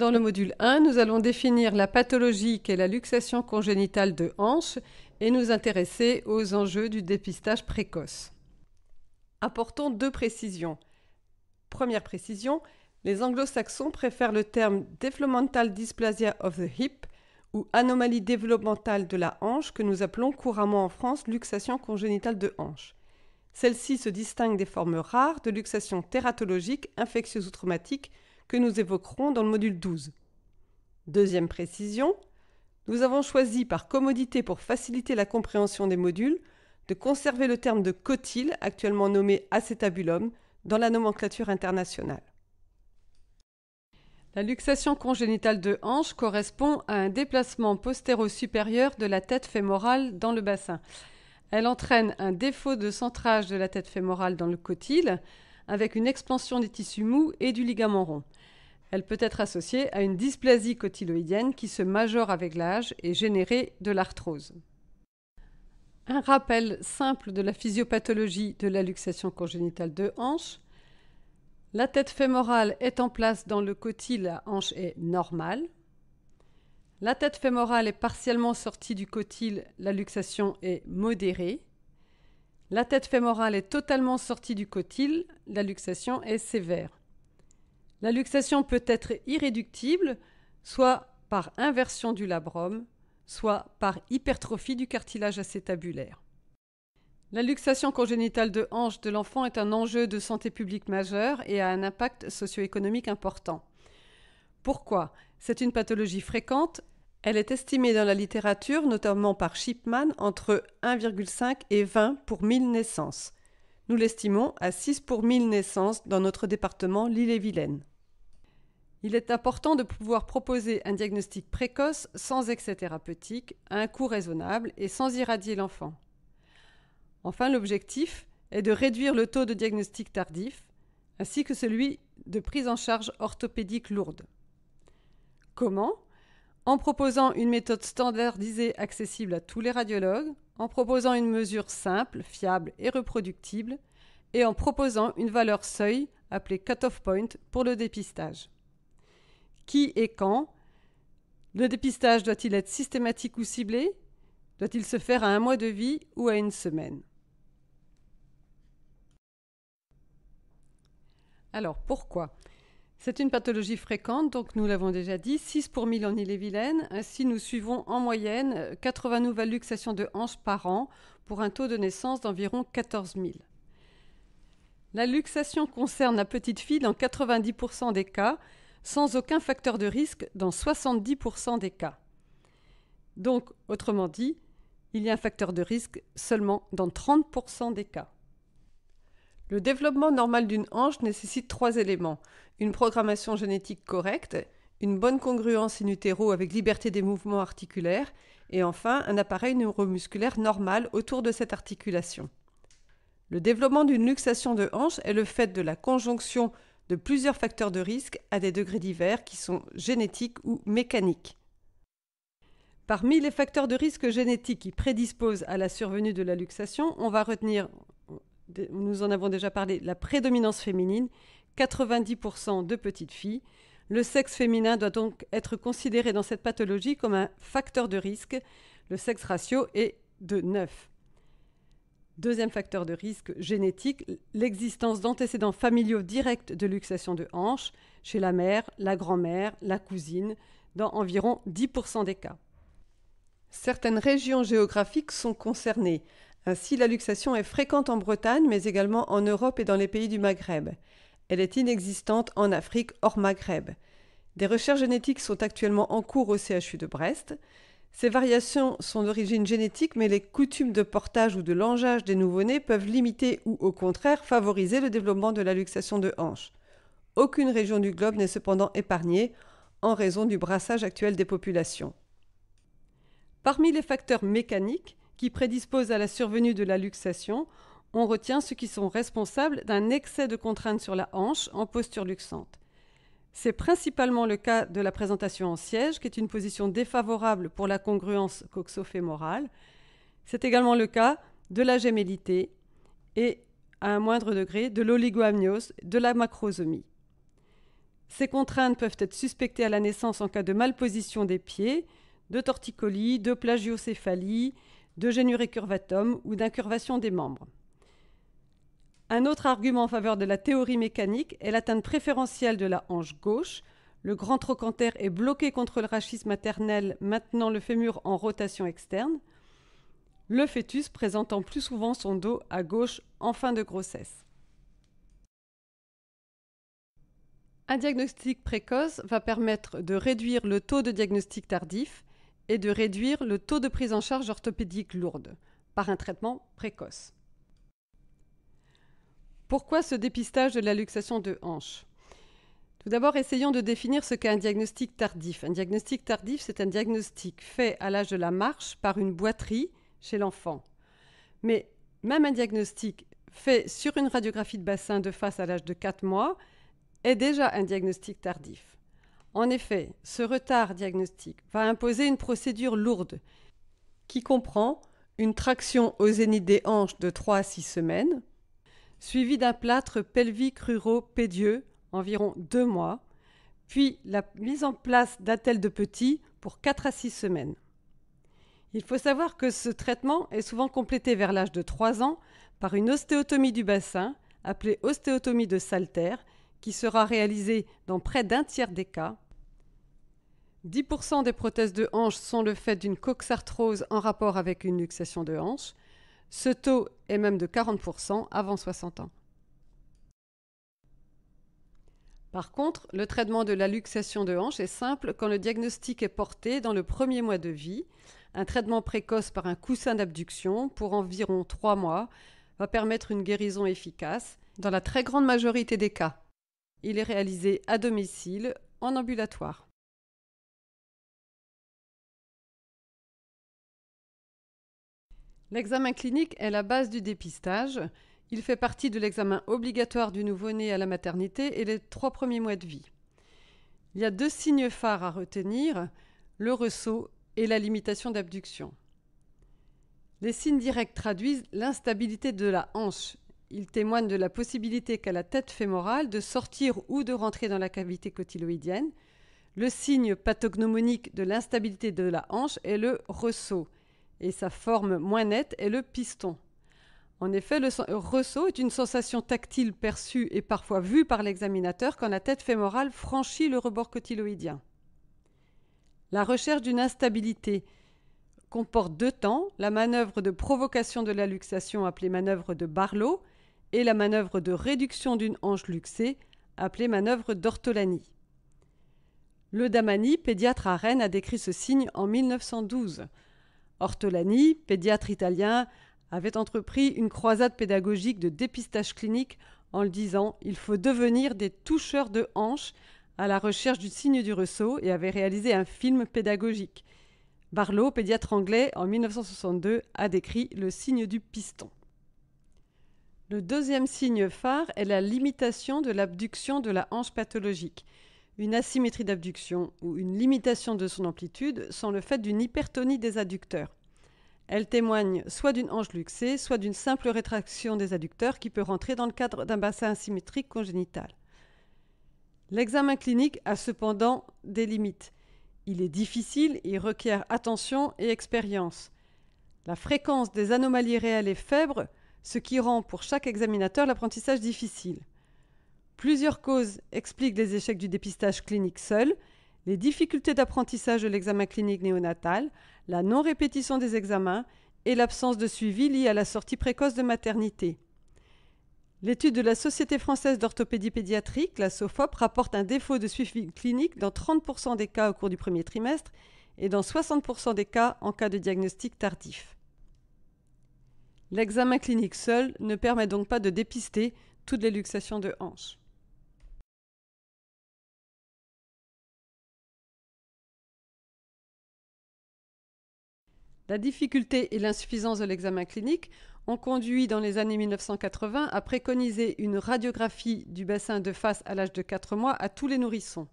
Dans le module 1, nous allons définir la pathologie qu'est la luxation congénitale de hanche et nous intéresser aux enjeux du dépistage précoce. Apportons deux précisions. Première précision, les anglo-saxons préfèrent le terme Developmental Dysplasia of the Hip ou anomalie développementale de la hanche que nous appelons couramment en France luxation congénitale de hanche. Celle-ci se distingue des formes rares de luxation tératologique, infectieuse ou traumatique que nous évoquerons dans le module 12. Deuxième précision, nous avons choisi par commodité pour faciliter la compréhension des modules de conserver le terme de cotyle, actuellement nommé acétabulum, dans la nomenclature internationale. La luxation congénitale de hanche correspond à un déplacement postéro-supérieur de la tête fémorale dans le bassin. Elle entraîne un défaut de centrage de la tête fémorale dans le cotyle, avec une expansion des tissus mous et du ligament rond. Elle peut être associée à une dysplasie cotyloïdienne qui se majore avec l'âge et générer de l'arthrose. Un rappel simple de la physiopathologie de la luxation congénitale de hanche. La tête fémorale est en place dans le cotyle, la hanche est normale. La tête fémorale est partiellement sortie du cotyle, la luxation est modérée. La tête fémorale est totalement sortie du cotyle, la luxation est sévère. La luxation peut être irréductible, soit par inversion du labrum, soit par hypertrophie du cartilage acétabulaire. La luxation congénitale de hanche de l'enfant est un enjeu de santé publique majeur et a un impact socio-économique important. Pourquoi C'est une pathologie fréquente. Elle est estimée dans la littérature, notamment par Shipman, entre 1,5 et 20 pour 1000 naissances. Nous l'estimons à 6 pour 1000 naissances dans notre département lille et vilaine il est important de pouvoir proposer un diagnostic précoce sans excès thérapeutique, à un coût raisonnable et sans irradier l'enfant. Enfin, l'objectif est de réduire le taux de diagnostic tardif, ainsi que celui de prise en charge orthopédique lourde. Comment En proposant une méthode standardisée accessible à tous les radiologues, en proposant une mesure simple, fiable et reproductible, et en proposant une valeur seuil appelée cut-off point pour le dépistage qui et quand. Le dépistage doit-il être systématique ou ciblé Doit-il se faire à un mois de vie ou à une semaine Alors pourquoi C'est une pathologie fréquente, donc nous l'avons déjà dit, 6 pour 1000 en Ille-et-Vilaine. Ainsi, nous suivons en moyenne 80 nouvelles luxations de hanches par an pour un taux de naissance d'environ 14 000. La luxation concerne la petite fille dans 90% des cas sans aucun facteur de risque dans 70% des cas. Donc, autrement dit, il y a un facteur de risque seulement dans 30% des cas. Le développement normal d'une hanche nécessite trois éléments. Une programmation génétique correcte, une bonne congruence in utero avec liberté des mouvements articulaires, et enfin un appareil neuromusculaire normal autour de cette articulation. Le développement d'une luxation de hanche est le fait de la conjonction de plusieurs facteurs de risque à des degrés divers qui sont génétiques ou mécaniques. Parmi les facteurs de risque génétiques qui prédisposent à la survenue de la luxation, on va retenir, nous en avons déjà parlé, la prédominance féminine, 90% de petites filles. Le sexe féminin doit donc être considéré dans cette pathologie comme un facteur de risque. Le sexe ratio est de 9. Deuxième facteur de risque génétique, l'existence d'antécédents familiaux directs de luxation de hanche chez la mère, la grand-mère, la cousine, dans environ 10% des cas. Certaines régions géographiques sont concernées. Ainsi, la luxation est fréquente en Bretagne, mais également en Europe et dans les pays du Maghreb. Elle est inexistante en Afrique hors Maghreb. Des recherches génétiques sont actuellement en cours au CHU de Brest. Ces variations sont d'origine génétique, mais les coutumes de portage ou de langage des nouveau-nés peuvent limiter ou au contraire favoriser le développement de la luxation de hanche. Aucune région du globe n'est cependant épargnée en raison du brassage actuel des populations. Parmi les facteurs mécaniques qui prédisposent à la survenue de la luxation, on retient ceux qui sont responsables d'un excès de contraintes sur la hanche en posture luxante. C'est principalement le cas de la présentation en siège, qui est une position défavorable pour la congruence coxo-fémorale. C'est également le cas de la gémellité et, à un moindre degré, de l'oligoamniose, de la macrosomie. Ces contraintes peuvent être suspectées à la naissance en cas de malposition des pieds, de torticolis, de plagiocéphalie, de génuricurvatum ou d'incurvation des membres. Un autre argument en faveur de la théorie mécanique est l'atteinte préférentielle de la hanche gauche. Le grand trochanter est bloqué contre le rachis maternel, maintenant le fémur en rotation externe. Le fœtus présentant plus souvent son dos à gauche en fin de grossesse. Un diagnostic précoce va permettre de réduire le taux de diagnostic tardif et de réduire le taux de prise en charge orthopédique lourde par un traitement précoce. Pourquoi ce dépistage de la luxation de hanche tout d'abord, essayons de définir ce qu'est un diagnostic tardif. Un diagnostic tardif, c'est un diagnostic fait à l'âge de la marche par une boiterie chez l'enfant. Mais même un diagnostic fait sur une radiographie de bassin de face à l'âge de 4 mois est déjà un diagnostic tardif. En effet, ce retard diagnostique va imposer une procédure lourde qui comprend une traction au zénith des hanches de 3 à 6 semaines, suivi d'un plâtre pelvique pédieux environ deux mois, puis la mise en place d'un de petit pour 4 à 6 semaines. Il faut savoir que ce traitement est souvent complété vers l'âge de 3 ans par une ostéotomie du bassin, appelée ostéotomie de Salter, qui sera réalisée dans près d'un tiers des cas. 10% des prothèses de hanche sont le fait d'une coxarthrose en rapport avec une luxation de hanche, ce taux est même de 40% avant 60 ans. Par contre, le traitement de la luxation de hanche est simple quand le diagnostic est porté dans le premier mois de vie. Un traitement précoce par un coussin d'abduction pour environ 3 mois va permettre une guérison efficace dans la très grande majorité des cas. Il est réalisé à domicile, en ambulatoire. L'examen clinique est la base du dépistage. Il fait partie de l'examen obligatoire du nouveau-né à la maternité et les trois premiers mois de vie. Il y a deux signes phares à retenir, le ressaut et la limitation d'abduction. Les signes directs traduisent l'instabilité de la hanche. Ils témoignent de la possibilité qu'à la tête fémorale de sortir ou de rentrer dans la cavité cotyloïdienne. Le signe pathognomonique de l'instabilité de la hanche est le ressaut et sa forme moins nette est le piston. En effet, le ressaut est une sensation tactile perçue et parfois vue par l'examinateur quand la tête fémorale franchit le rebord cotyloïdien. La recherche d'une instabilité comporte deux temps, la manœuvre de provocation de la luxation appelée manœuvre de Barlow et la manœuvre de réduction d'une hanche luxée appelée manœuvre d'Ortolani. Le Damani, pédiatre à Rennes, a décrit ce signe en 1912. Ortolani, pédiatre italien, avait entrepris une croisade pédagogique de dépistage clinique en le disant Il faut devenir des toucheurs de hanches à la recherche du signe du ressaut et avait réalisé un film pédagogique. Barlow, pédiatre anglais, en 1962, a décrit le signe du piston. Le deuxième signe phare est la limitation de l'abduction de la hanche pathologique une asymétrie d'abduction ou une limitation de son amplitude sont le fait d'une hypertonie des adducteurs. Elles témoignent soit d'une hanche luxée, soit d'une simple rétraction des adducteurs qui peut rentrer dans le cadre d'un bassin asymétrique congénital. L'examen clinique a cependant des limites. Il est difficile, il requiert attention et expérience. La fréquence des anomalies réelles est faible, ce qui rend pour chaque examinateur l'apprentissage difficile. Plusieurs causes expliquent les échecs du dépistage clinique seul, les difficultés d'apprentissage de l'examen clinique néonatal, la non-répétition des examens et l'absence de suivi lié à la sortie précoce de maternité. L'étude de la Société française d'orthopédie pédiatrique, la SOFOP, rapporte un défaut de suivi clinique dans 30% des cas au cours du premier trimestre et dans 60% des cas en cas de diagnostic tardif. L'examen clinique seul ne permet donc pas de dépister toutes les luxations de hanches. La difficulté et l'insuffisance de l'examen clinique ont conduit dans les années 1980 à préconiser une radiographie du bassin de face à l'âge de 4 mois à tous les nourrissons.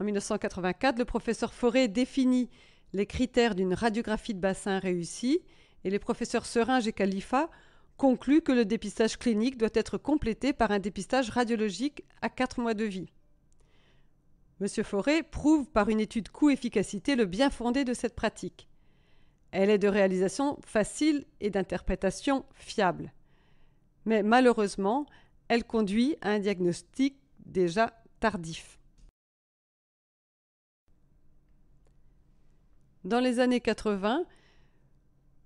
En 1984, le professeur Forêt définit les critères d'une radiographie de bassin réussie et les professeurs Seringe et Khalifa concluent que le dépistage clinique doit être complété par un dépistage radiologique à 4 mois de vie. Monsieur Forêt prouve par une étude coût-efficacité le bien fondé de cette pratique. Elle est de réalisation facile et d'interprétation fiable. Mais malheureusement, elle conduit à un diagnostic déjà tardif. Dans les années 80,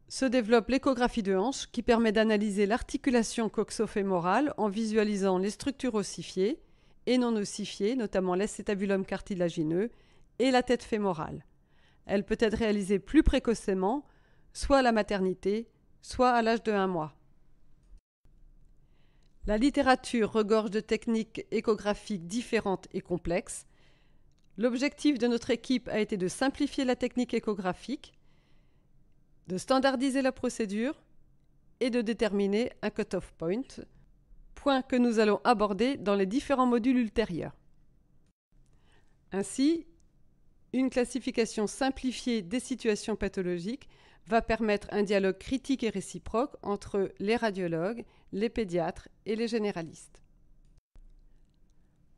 se développe l'échographie de hanche qui permet d'analyser l'articulation coxofémorale en visualisant les structures ossifiées et non ossifiées, notamment l'acétabulum cartilagineux et la tête fémorale elle peut être réalisée plus précocement, soit à la maternité, soit à l'âge de un mois. La littérature regorge de techniques échographiques différentes et complexes. L'objectif de notre équipe a été de simplifier la technique échographique, de standardiser la procédure et de déterminer un cut-off point, point que nous allons aborder dans les différents modules ultérieurs. Ainsi, une classification simplifiée des situations pathologiques va permettre un dialogue critique et réciproque entre les radiologues, les pédiatres et les généralistes.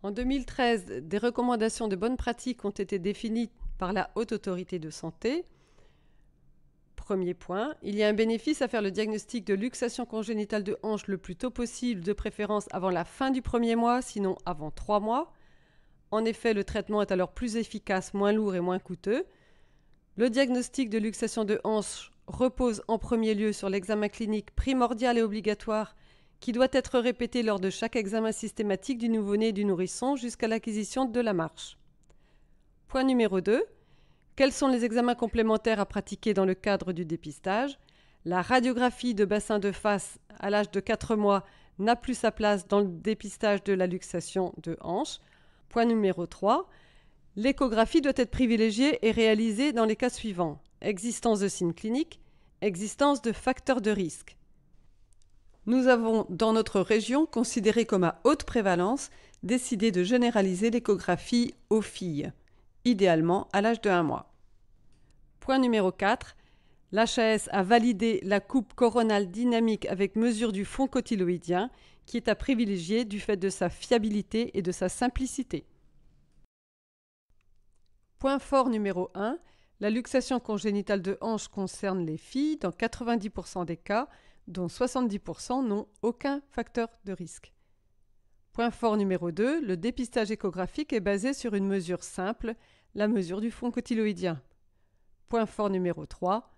En 2013, des recommandations de bonne pratique ont été définies par la Haute Autorité de Santé. Premier point, il y a un bénéfice à faire le diagnostic de luxation congénitale de hanche le plus tôt possible, de préférence avant la fin du premier mois, sinon avant trois mois. En effet, le traitement est alors plus efficace, moins lourd et moins coûteux. Le diagnostic de luxation de hanche repose en premier lieu sur l'examen clinique primordial et obligatoire qui doit être répété lors de chaque examen systématique du nouveau-né et du nourrisson jusqu'à l'acquisition de la marche. Point numéro 2. Quels sont les examens complémentaires à pratiquer dans le cadre du dépistage La radiographie de bassin de face à l'âge de 4 mois n'a plus sa place dans le dépistage de la luxation de hanche. Point numéro 3. L'échographie doit être privilégiée et réalisée dans les cas suivants. Existence de signes cliniques, existence de facteurs de risque. Nous avons, dans notre région, considérée comme à haute prévalence, décidé de généraliser l'échographie aux filles, idéalement à l'âge de 1 mois. Point numéro 4. L'HAS a validé la coupe coronale dynamique avec mesure du fond cotyloïdien, qui est à privilégier du fait de sa fiabilité et de sa simplicité. Point fort numéro 1, la luxation congénitale de hanche concerne les filles dans 90% des cas, dont 70% n'ont aucun facteur de risque. Point fort numéro 2, le dépistage échographique est basé sur une mesure simple, la mesure du fond cotyloïdien. Point fort numéro 3,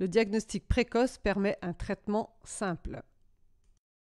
le diagnostic précoce permet un traitement simple.